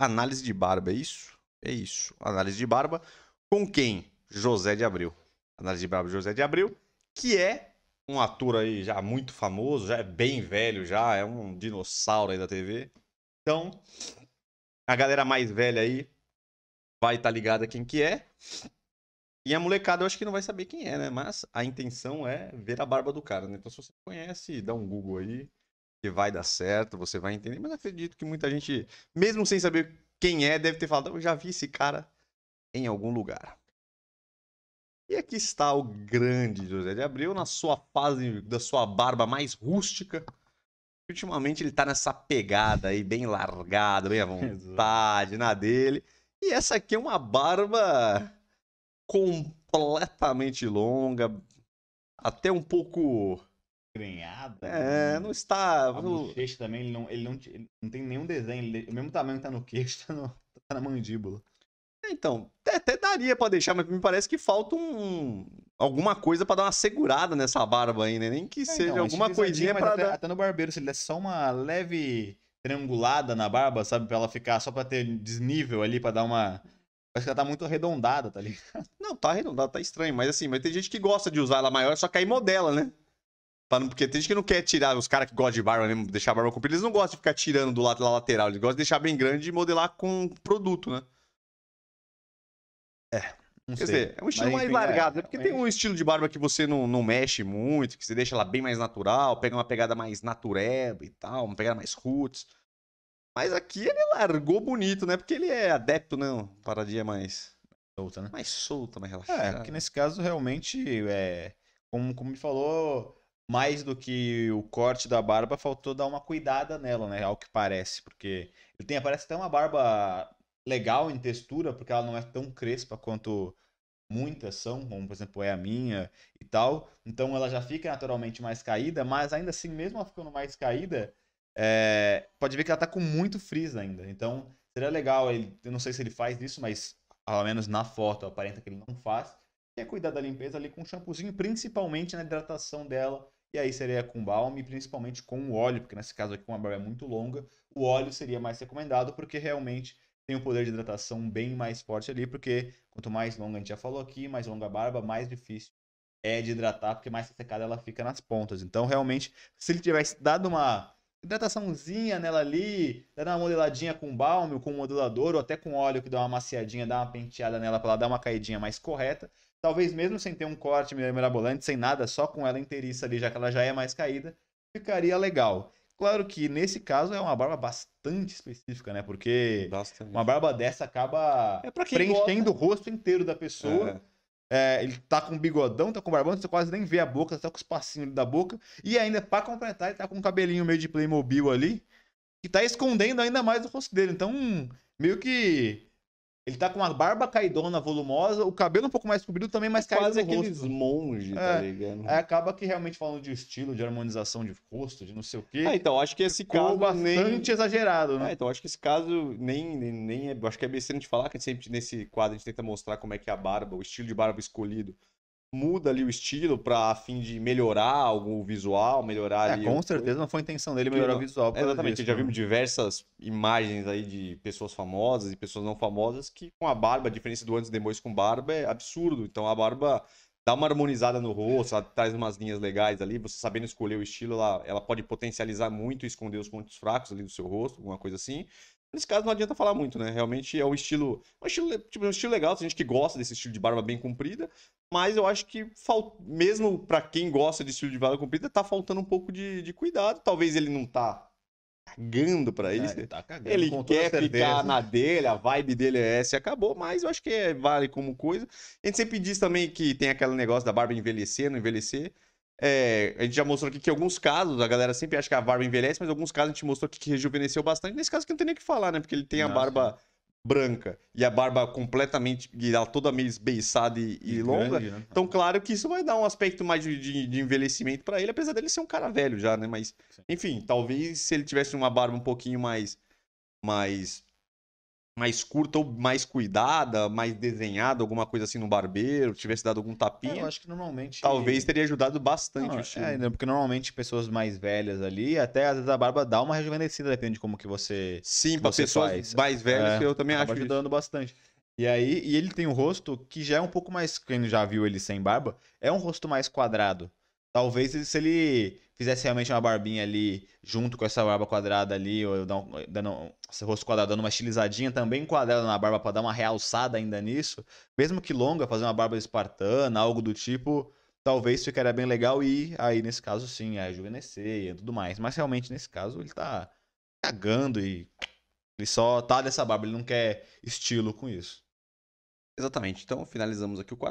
Análise de Barba, é isso? É isso. Análise de Barba com quem? José de Abril. Análise de Barba de José de Abril, que é um ator aí já muito famoso, já é bem velho, já é um dinossauro aí da TV. Então, a galera mais velha aí vai estar tá ligada quem que é. E a molecada eu acho que não vai saber quem é, né? Mas a intenção é ver a barba do cara, né? Então se você conhece, dá um Google aí que vai dar certo, você vai entender. Mas acredito que muita gente, mesmo sem saber quem é, deve ter falado: eu já vi esse cara em algum lugar. E aqui está o grande José de Abreu na sua fase da sua barba mais rústica. Ultimamente ele está nessa pegada aí, bem largada, bem à vontade, na dele. E essa aqui é uma barba completamente longa, até um pouco grenhada. É, não assim. está. O queixo também, ele não, ele, não, ele não tem nenhum desenho. Ele, o mesmo tamanho que tá no queixo, tá, no, tá na mandíbula. Então, até, até daria para deixar, mas me parece que falta um, alguma coisa para dar uma segurada nessa barba aí, né? Nem que é, então, seja alguma tipo coisinha pra até, dar... até no barbeiro, se ele der só uma leve triangulada na barba, sabe? Pra ela ficar só pra ter desnível ali, pra dar uma. Parece que ela tá muito arredondada, tá ligado? Não, tá arredondada, tá estranho, mas assim, mas tem gente que gosta de usar ela maior, só que aí modela, né? porque tem gente que não quer tirar, os caras que gostam de barba deixar a barba comprida, eles não gostam de ficar tirando do lado da lateral, eles gostam de deixar bem grande e modelar com produto, né? É, não Quer sei. dizer, é um estilo mais é, largado, é, né? Porque é, tem um estilo de barba que você não, não mexe muito, que você deixa ela bem mais natural, pega uma pegada mais natureba e tal, uma pegada mais roots. Mas aqui ele largou bonito, né? Porque ele é adepto, não. Né? Uma Paradinha mais. Solta, né? Mais solta, mais é, relaxada. É, porque nesse caso realmente, é, como, como me falou, mais do que o corte da barba, faltou dar uma cuidada nela, né? Ao que parece, porque ele tem, parece até uma barba legal em textura, porque ela não é tão crespa quanto muitas são, como por exemplo é a minha e tal. Então ela já fica naturalmente mais caída, mas ainda assim, mesmo ela ficando mais caída, é... pode ver que ela tá com muito frizz ainda. Então seria legal, ele... eu não sei se ele faz isso, mas ao menos na foto aparenta que ele não faz. E é cuidar da limpeza ali com um shampoozinho, principalmente na hidratação dela, e aí seria com balm e principalmente com o óleo, porque nesse caso aqui com uma barba é muito longa, o óleo seria mais recomendado porque realmente tem um poder de hidratação bem mais forte ali, porque quanto mais longa a gente já falou aqui, mais longa a barba, mais difícil é de hidratar, porque mais secada ela fica nas pontas. Então realmente, se ele tivesse dado uma hidrataçãozinha nela ali, dá uma modeladinha com balme, com modulador, ou até com óleo que dá uma maciadinha, dá uma penteada nela para ela dar uma caidinha mais correta. Talvez mesmo sem ter um corte mirabolante, sem nada, só com ela inteiriça ali, já que ela já é mais caída, ficaria legal. Claro que nesse caso é uma barba bastante específica, né? Porque bastante. uma barba dessa acaba é preenchendo gosta. o rosto inteiro da pessoa. É. É, ele tá com bigodão, tá com barbão, você quase nem vê a boca, tá com os passinhos da boca. E ainda, para completar, ele tá com um cabelinho meio de Playmobil ali, que tá escondendo ainda mais o rosto dele. Então, meio que ele tá com uma barba caidona, volumosa, o cabelo um pouco mais cobrido também, mas é caído Quase aqueles rosto. monge, tá é, ligado? acaba que realmente falando de estilo, de harmonização de rosto, de não sei o quê. Ah, então, acho que esse caso bastante nem... exagerado, né? Ah, então, acho que esse caso nem, nem, nem é... Acho que é besteira de falar, que sempre nesse quadro a gente tenta mostrar como é que é a barba, o estilo de barba escolhido muda ali o estilo para fim de melhorar algum visual, melhorar é, ali. Com o... certeza não foi a intenção dele melhorar o visual. exatamente, disso, já né? vimos diversas imagens aí de pessoas famosas e pessoas não famosas que com a barba, a diferença do antes e depois com barba é absurdo. Então a barba dá uma harmonizada no rosto, ela traz umas linhas legais ali, você sabendo escolher o estilo, ela, ela pode potencializar muito e esconder os pontos fracos ali do seu rosto, alguma coisa assim. Nesse caso não adianta falar muito, né? Realmente é um estilo, um estilo, tipo, um estilo legal, tem gente que gosta desse estilo de barba bem comprida, mas eu acho que falt... mesmo para quem gosta de estilo de barba comprida, tá faltando um pouco de, de cuidado. Talvez ele não tá cagando para é, isso. ele, tá cagando, ele quer ficar na dele, a vibe dele é essa e acabou, mas eu acho que é, vale como coisa. A gente sempre diz também que tem aquele negócio da barba envelhecer, não envelhecer. É, a gente já mostrou aqui que alguns casos, a galera sempre acha que a barba envelhece, mas alguns casos a gente mostrou aqui que rejuvenesceu bastante. Nesse caso que não tem nem o que falar, né? Porque ele tem Nossa. a ah, barba branca e a barba completamente, e ela toda meio esbeiçada e, e, longa. Grande, né? Então, claro que isso vai dar um aspecto mais de, de, de envelhecimento para ele, apesar dele ser um cara velho já, né? Mas, Sim. enfim, talvez se ele tivesse uma barba um pouquinho mais, mais mais curta ou mais cuidada, mais desenhada, alguma coisa assim no barbeiro, tivesse dado algum tapinha. É, eu acho que normalmente. Talvez teria ajudado bastante Não, o é, estilo. É, porque normalmente pessoas mais velhas ali, até às vezes a barba dá uma rejuvenescida, depende de como que você. Sim, para pessoas faz. mais velhas, é, eu também acho. ajudando isso. bastante. E aí, e ele tem um rosto que já é um pouco mais. Quem já viu ele sem barba, é um rosto mais quadrado. Talvez se ele fizesse realmente uma barbinha ali, junto com essa barba quadrada ali, ou dando, dando esse rosto quadrado, dando uma estilizadinha também quadrada na barba para dar uma realçada ainda nisso, mesmo que longa, fazer uma barba espartana, algo do tipo, talvez ficaria bem legal e aí nesse caso sim, a é rejuvenescer e tudo mais. Mas realmente nesse caso ele tá cagando e ele só tá dessa barba, ele não quer estilo com isso. Exatamente. Então finalizamos aqui o quadro.